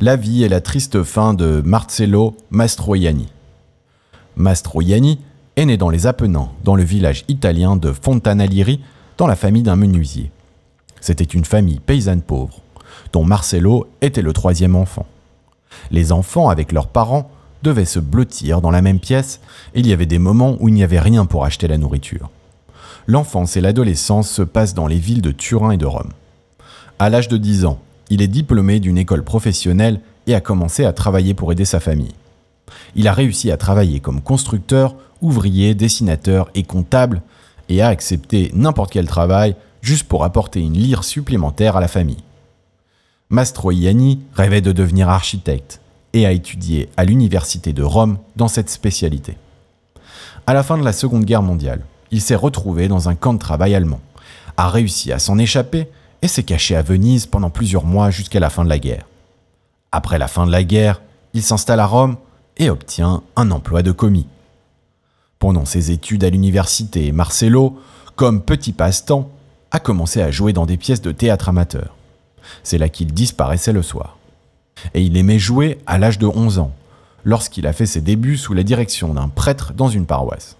la vie et la triste fin de Marcello Mastroianni. Mastroianni est né dans les Apennins, dans le village italien de Fontanaliri, dans la famille d'un menuisier. C'était une famille paysanne pauvre, dont Marcello était le troisième enfant. Les enfants, avec leurs parents, devaient se blottir dans la même pièce, et il y avait des moments où il n'y avait rien pour acheter la nourriture. L'enfance et l'adolescence se passent dans les villes de Turin et de Rome. À l'âge de 10 ans, il est diplômé d'une école professionnelle et a commencé à travailler pour aider sa famille. Il a réussi à travailler comme constructeur, ouvrier, dessinateur et comptable, et a accepté n'importe quel travail juste pour apporter une lire supplémentaire à la famille. Mastroianni rêvait de devenir architecte et a étudié à l'université de Rome dans cette spécialité. À la fin de la Seconde Guerre mondiale, il s'est retrouvé dans un camp de travail allemand, a réussi à s'en échapper et s'est caché à Venise pendant plusieurs mois jusqu'à la fin de la guerre. Après la fin de la guerre, il s'installe à Rome et obtient un emploi de commis. Pendant ses études à l'université, Marcello, comme petit passe-temps, a commencé à jouer dans des pièces de théâtre amateur. C'est là qu'il disparaissait le soir. Et il aimait jouer à l'âge de 11 ans, lorsqu'il a fait ses débuts sous la direction d'un prêtre dans une paroisse.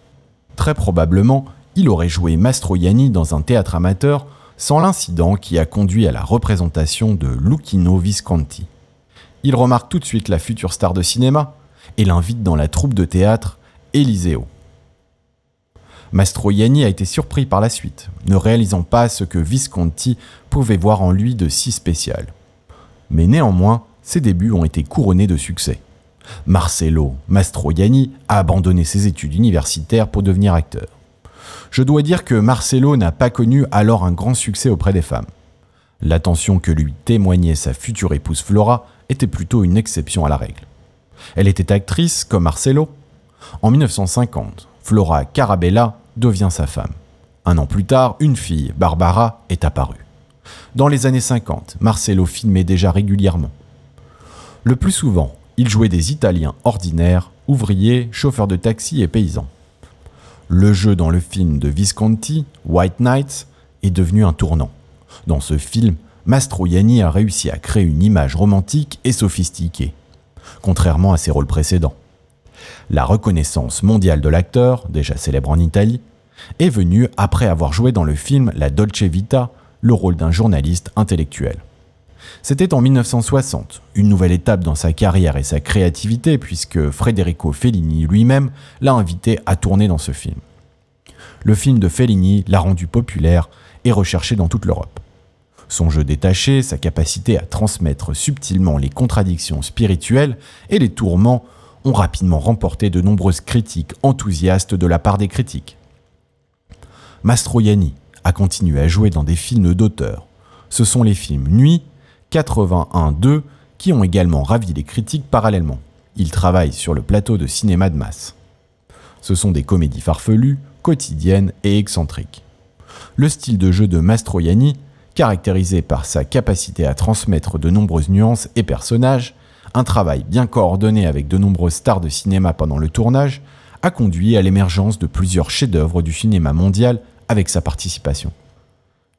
Très probablement, il aurait joué Mastroianni dans un théâtre amateur sans l'incident qui a conduit à la représentation de Lucchino Visconti. Il remarque tout de suite la future star de cinéma et l'invite dans la troupe de théâtre Eliseo. Mastroianni a été surpris par la suite, ne réalisant pas ce que Visconti pouvait voir en lui de si spécial. Mais néanmoins, ses débuts ont été couronnés de succès. Marcello Mastroianni a abandonné ses études universitaires pour devenir acteur je dois dire que Marcello n'a pas connu alors un grand succès auprès des femmes. L'attention que lui témoignait sa future épouse Flora était plutôt une exception à la règle. Elle était actrice comme Marcello. En 1950, Flora Carabella devient sa femme. Un an plus tard, une fille, Barbara, est apparue. Dans les années 50, Marcello filmait déjà régulièrement. Le plus souvent, il jouait des Italiens ordinaires, ouvriers, chauffeurs de taxi et paysans. Le jeu dans le film de Visconti, White Knights, est devenu un tournant. Dans ce film, Mastroianni a réussi à créer une image romantique et sophistiquée, contrairement à ses rôles précédents. La reconnaissance mondiale de l'acteur, déjà célèbre en Italie, est venue après avoir joué dans le film La Dolce Vita, le rôle d'un journaliste intellectuel. C'était en 1960, une nouvelle étape dans sa carrière et sa créativité puisque Federico Fellini lui-même l'a invité à tourner dans ce film. Le film de Fellini l'a rendu populaire et recherché dans toute l'Europe. Son jeu détaché, sa capacité à transmettre subtilement les contradictions spirituelles et les tourments ont rapidement remporté de nombreuses critiques enthousiastes de la part des critiques. Mastroianni a continué à jouer dans des films d'auteur. Ce sont les films Nuit 81-2 qui ont également ravi les critiques parallèlement. Ils travaillent sur le plateau de cinéma de masse. Ce sont des comédies farfelues, quotidiennes et excentriques. Le style de jeu de Mastroianni, caractérisé par sa capacité à transmettre de nombreuses nuances et personnages, un travail bien coordonné avec de nombreuses stars de cinéma pendant le tournage, a conduit à l'émergence de plusieurs chefs-d'œuvre du cinéma mondial avec sa participation.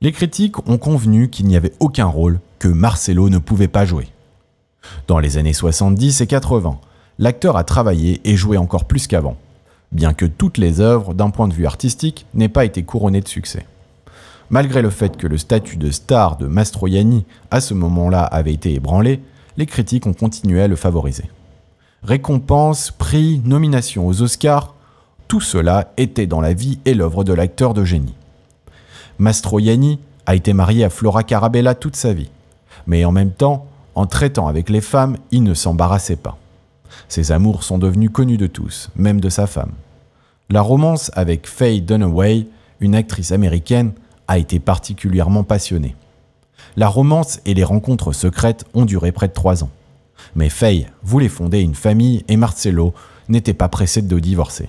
Les critiques ont convenu qu'il n'y avait aucun rôle que Marcelo ne pouvait pas jouer. Dans les années 70 et 80, l'acteur a travaillé et joué encore plus qu'avant, bien que toutes les œuvres, d'un point de vue artistique, n'aient pas été couronnées de succès. Malgré le fait que le statut de star de Mastroianni à ce moment-là avait été ébranlé, les critiques ont continué à le favoriser. Récompenses, prix, nominations aux Oscars, tout cela était dans la vie et l'œuvre de l'acteur de génie. Mastroianni a été marié à Flora Carabella toute sa vie. Mais en même temps, en traitant avec les femmes, il ne s'embarrassait pas. Ses amours sont devenus connus de tous, même de sa femme. La romance avec Faye Dunaway, une actrice américaine, a été particulièrement passionnée. La romance et les rencontres secrètes ont duré près de trois ans. Mais Faye voulait fonder une famille et Marcello n'était pas pressé de divorcer.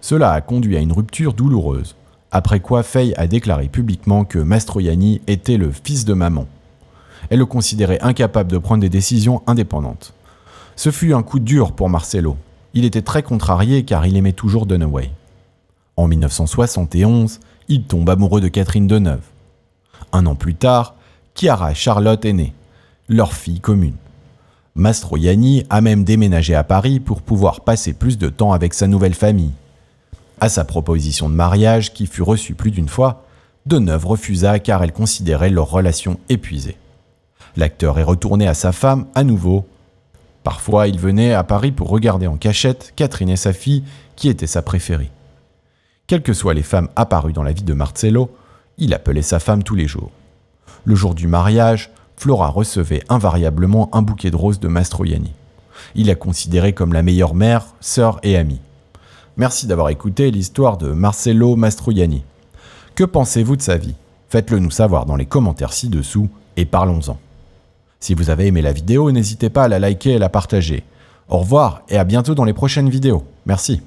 Cela a conduit à une rupture douloureuse, après quoi Faye a déclaré publiquement que Mastroianni était le fils de maman, elle le considérait incapable de prendre des décisions indépendantes. Ce fut un coup dur pour Marcelo. Il était très contrarié car il aimait toujours Dunaway. En 1971, il tombe amoureux de Catherine Deneuve. Un an plus tard, Chiara Charlotte est née, leur fille commune. Mastroianni a même déménagé à Paris pour pouvoir passer plus de temps avec sa nouvelle famille. À sa proposition de mariage, qui fut reçue plus d'une fois, Deneuve refusa car elle considérait leur relation épuisée l'acteur est retourné à sa femme à nouveau. Parfois, il venait à Paris pour regarder en cachette Catherine et sa fille, qui était sa préférée. Quelles que soient les femmes apparues dans la vie de Marcello, il appelait sa femme tous les jours. Le jour du mariage, Flora recevait invariablement un bouquet de roses de Mastroianni. Il la considérait comme la meilleure mère, sœur et amie. Merci d'avoir écouté l'histoire de Marcello Mastroianni. Que pensez-vous de sa vie Faites-le nous savoir dans les commentaires ci-dessous et parlons-en. Si vous avez aimé la vidéo, n'hésitez pas à la liker et à la partager. Au revoir et à bientôt dans les prochaines vidéos. Merci.